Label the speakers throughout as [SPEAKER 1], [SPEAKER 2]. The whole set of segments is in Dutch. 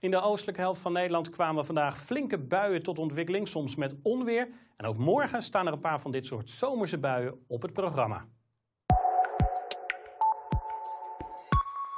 [SPEAKER 1] In de oostelijke helft van Nederland kwamen vandaag flinke buien tot ontwikkeling, soms met onweer. En ook morgen staan er een paar van dit soort zomerse buien op het programma.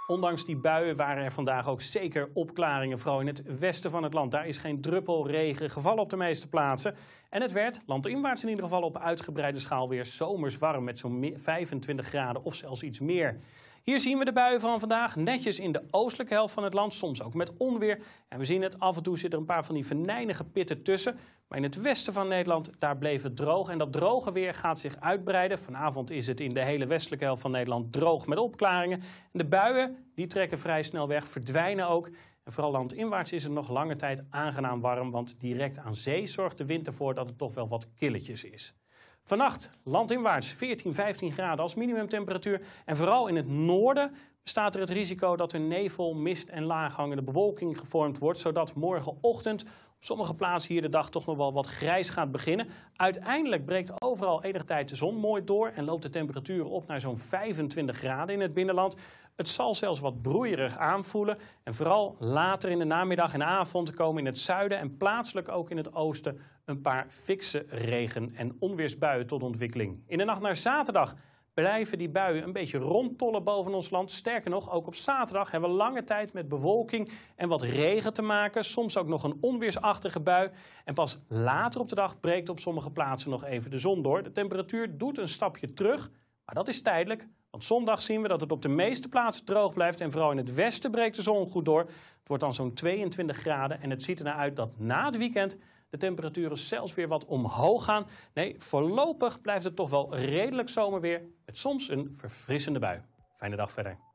[SPEAKER 1] Ondanks die buien waren er vandaag ook zeker opklaringen, vooral in het westen van het land. Daar is geen druppel regen gevallen op de meeste plaatsen. En het werd landinwaarts in ieder geval op uitgebreide schaal weer zomers warm met zo'n 25 graden of zelfs iets meer. Hier zien we de buien van vandaag netjes in de oostelijke helft van het land, soms ook met onweer. En we zien het, af en toe zitten er een paar van die venijnige pitten tussen. Maar in het westen van Nederland, daar bleef het droog. En dat droge weer gaat zich uitbreiden. Vanavond is het in de hele westelijke helft van Nederland droog met opklaringen. En de buien, die trekken vrij snel weg, verdwijnen ook. En vooral landinwaarts is het nog lange tijd aangenaam warm, want direct aan zee zorgt de wind ervoor dat het toch wel wat killetjes is. Vannacht landinwaarts 14, 15 graden als minimumtemperatuur. En vooral in het noorden staat er het risico dat er nevel, mist en laaghangende bewolking gevormd wordt, zodat morgenochtend op sommige plaatsen hier de dag toch nog wel wat grijs gaat beginnen. Uiteindelijk breekt overal enige tijd de zon mooi door en loopt de temperatuur op naar zo'n 25 graden in het binnenland. Het zal zelfs wat broeierig aanvoelen en vooral later in de namiddag en avond komen in het zuiden en plaatselijk ook in het oosten een paar fikse regen- en onweersbuien tot ontwikkeling. In de nacht naar zaterdag blijven die buien een beetje rondtollen boven ons land. Sterker nog, ook op zaterdag hebben we lange tijd met bewolking en wat regen te maken. Soms ook nog een onweersachtige bui. En pas later op de dag breekt op sommige plaatsen nog even de zon door. De temperatuur doet een stapje terug, maar dat is tijdelijk. Want zondag zien we dat het op de meeste plaatsen droog blijft en vooral in het westen breekt de zon goed door. Het wordt dan zo'n 22 graden en het ziet ernaar uit dat na het weekend de temperaturen zelfs weer wat omhoog gaan. Nee, voorlopig blijft het toch wel redelijk zomerweer met soms een verfrissende bui. Fijne dag verder.